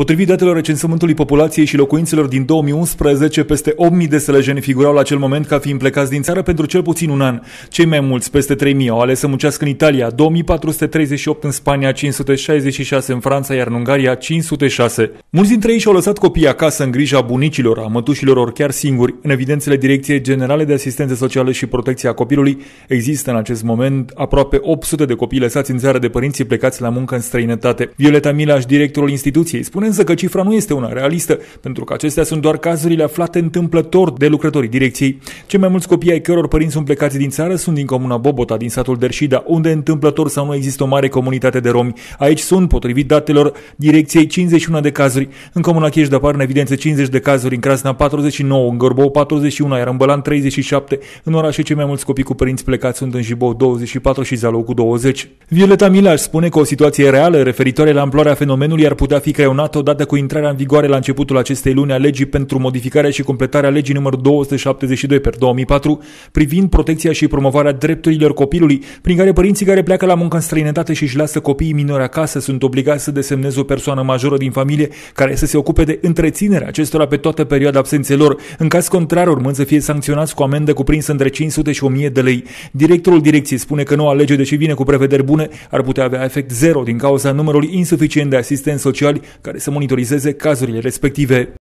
Potrivit datelor recensământului populației și locuințelor din 2011, peste 8.000 de sălăjeni figurau la acel moment ca fiind plecați din țară pentru cel puțin un an. Cei mai mulți, peste 3.000, au ales să muncească în Italia, 2438 în Spania, 566 în Franța, iar în Ungaria 506. Mulți dintre ei și-au lăsat copiii acasă în grija bunicilor, a mătușilor ori chiar singuri. În evidențele Direcției Generale de Asistență Socială și Protecție a Copilului există în acest moment aproape 800 de copii lăsați în țară de părinții plecați la muncă în străinătate. Violeta Milaș, directorul instituției, spune însă că cifra nu este una realistă, pentru că acestea sunt doar cazurile aflate întâmplător de lucrătorii direcției. Cei mai mulți copii ai căror părinți sunt plecați din țară sunt din comuna Bobota, din satul Derșida, unde întâmplător sau nu există o mare comunitate de romi. Aici sunt, potrivit datelor direcției, 51 de cazuri cazuri, în Comuna de apar în evidență 50 de cazuri, în Crasna 49, în Gorbou 41, iar în Bălan 37, în orașe cei mai mulți copii cu părinți plecați sunt în Jibou 24 și Zalou cu 20. Violeta Milaș spune că o situație reală referitoare la amploarea fenomenului ar putea fi creionată odată cu intrarea în vigoare la începutul acestei luni a legii pentru modificarea și completarea legii numărul 272 per 2004 privind protecția și promovarea drepturilor copilului, prin care părinții care pleacă la muncă în străinătate și își lasă copiii minori acasă sunt obligați să desemneze o persoană majoră din familie care să se ocupe de întreținerea acestora pe toată perioada absențelor. În caz contrar, urmând să fie sancționați cu amendă cuprinsă între 500 și 1000 de lei. Directorul direcției spune că noua lege, deși vine cu prevederi bune, ar putea avea efect zero din cauza numărului insuficient de asistenți sociali care să monitorizeze cazurile respective.